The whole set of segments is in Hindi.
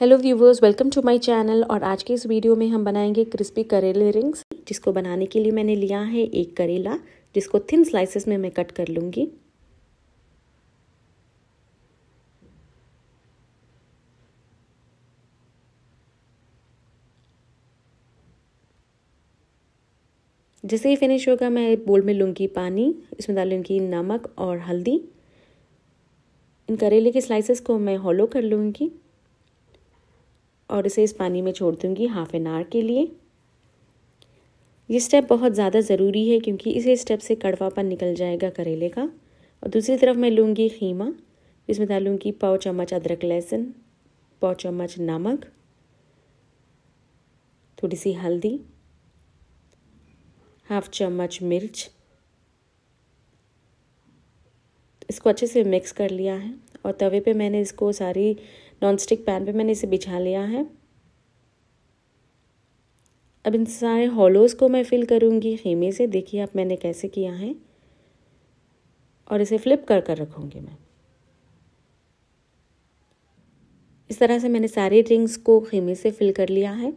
hello viewers welcome to my channel और आज के इस वीडियो में हम बनाएंगे क्रिस्पी करेले रिंग्स जिसको बनाने के लिए मैंने लिया है एक करेला जिसको थिन स्लाइसेस में मैं कट कर लूँगी जैसे ही फिनिश होगा मैं बोल में लूँगी पानी इसमें डालूँगी नमक और हल्दी इन करेले के स्लाइसेस को मैं हॉलो कर लूँगी और इसे इस पानी में छोड़ दूँगी हाफ़ एन आवर के लिए ये स्टेप बहुत ज़्यादा ज़रूरी है क्योंकि इसे स्टेप से कड़वापन निकल जाएगा करेले का और दूसरी तरफ मैं लूँगी खीमा इसमें डालूँगी पाव चम्मच अदरक लहसुन पाव चम्मच नमक थोड़ी सी हल्दी हाफ चम्मच मिर्च इसको अच्छे से मिक्स कर लिया है और तवे पे मैंने इसको सारी नॉनस्टिक पैन पे मैंने इसे बिछा लिया है अब इन सारे हॉलोज़ को मैं फिल करूँगी खेमे से देखिए आप मैंने कैसे किया है और इसे फ्लिप कर कर रखूँगी मैं इस तरह से मैंने सारे रिंग्स को खेमे से फिल कर लिया है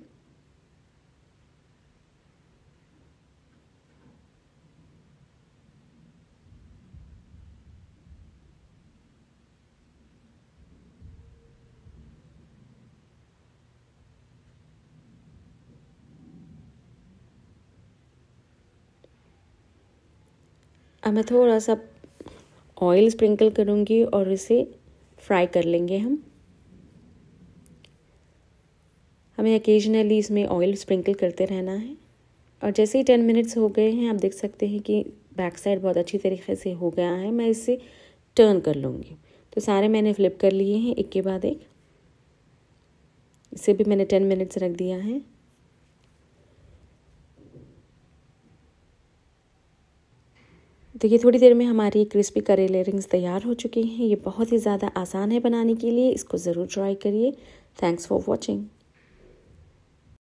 अब मैं थोड़ा सा ऑयल स्प्रिंकल करूँगी और इसे फ्राई कर लेंगे हम हमें ओकेजनली इसमें ऑयल स्प्रिंकल करते रहना है और जैसे ही टेन मिनट्स हो गए हैं आप देख सकते हैं कि बैक साइड बहुत अच्छी तरीके से हो गया है मैं इसे टर्न कर लूँगी तो सारे मैंने फ्लिप कर लिए हैं एक के बाद एक इसे भी मैंने टेन मिनट्स रख दिया है देखिए थोड़ी देर में हमारी क्रिस्पी करेले रिंग्स तैयार हो चुकी हैं ये बहुत ही ज़्यादा आसान है बनाने के लिए इसको ज़रूर ट्राई करिए थैंक्स फॉर वॉचिंग